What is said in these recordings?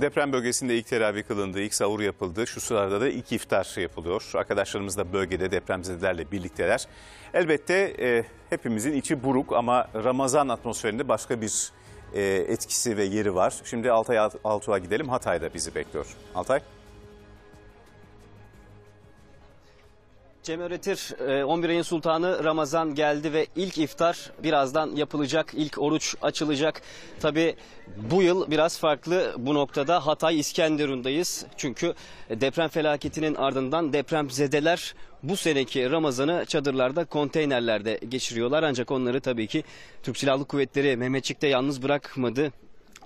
Deprem bölgesinde ilk tedavi kılındı, ilk sahur yapıldı. Şu sıralarda da ilk iftar yapılıyor. Arkadaşlarımız da bölgede depremzedelerle birlikteler. Elbette e, hepimizin içi buruk ama Ramazan atmosferinde başka bir e, etkisi ve yeri var. Şimdi Altay Altuğ'a gidelim. Hatay'da bizi bekliyor. Altay. Cem Öğretir, 11 e, ayın sultanı Ramazan geldi ve ilk iftar birazdan yapılacak, ilk oruç açılacak. Tabi bu yıl biraz farklı bu noktada Hatay İskenderun'dayız. Çünkü deprem felaketinin ardından deprem zedeler. bu seneki Ramazan'ı çadırlarda, konteynerlerde geçiriyorlar. Ancak onları tabii ki Türk Silahlı Kuvvetleri Mehmetçik'te yalnız bırakmadı.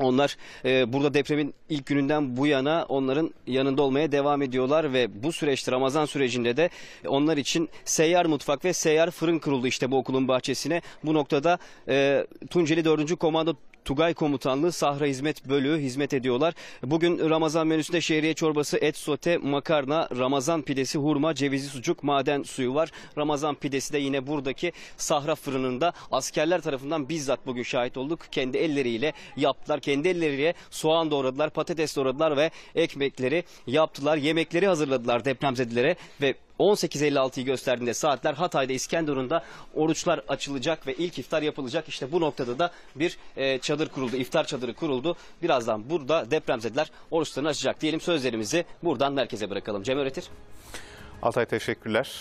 Onlar e, burada depremin ilk gününden bu yana onların yanında olmaya devam ediyorlar ve bu süreçte Ramazan sürecinde de onlar için seyyar mutfak ve seyyar fırın kuruldu işte bu okulun bahçesine. Bu noktada e, Tunceli 4. Komando Tugay Komutanlığı Sahra Hizmet Bölüğü hizmet ediyorlar. Bugün Ramazan menüsünde şehriye çorbası, et sote, makarna, Ramazan pidesi, hurma, cevizli sucuk, maden suyu var. Ramazan pidesi de yine buradaki Sahra fırınında askerler tarafından bizzat bugün şahit olduk. Kendi elleriyle yaptılar. Kendi elleriyle soğan doğradılar, patates doğradılar ve ekmekleri yaptılar. Yemekleri hazırladılar depremzedilere ve 18.56'yı gösterdiğinde saatler Hatay'da İskenderun'da oruçlar açılacak ve ilk iftar yapılacak. İşte bu noktada da bir e, çadır kuruldu, iftar çadırı kuruldu. Birazdan burada depremzedeler oruçlarını açacak diyelim. Sözlerimizi buradan merkeze bırakalım. Cem Öğretir. Altay teşekkürler.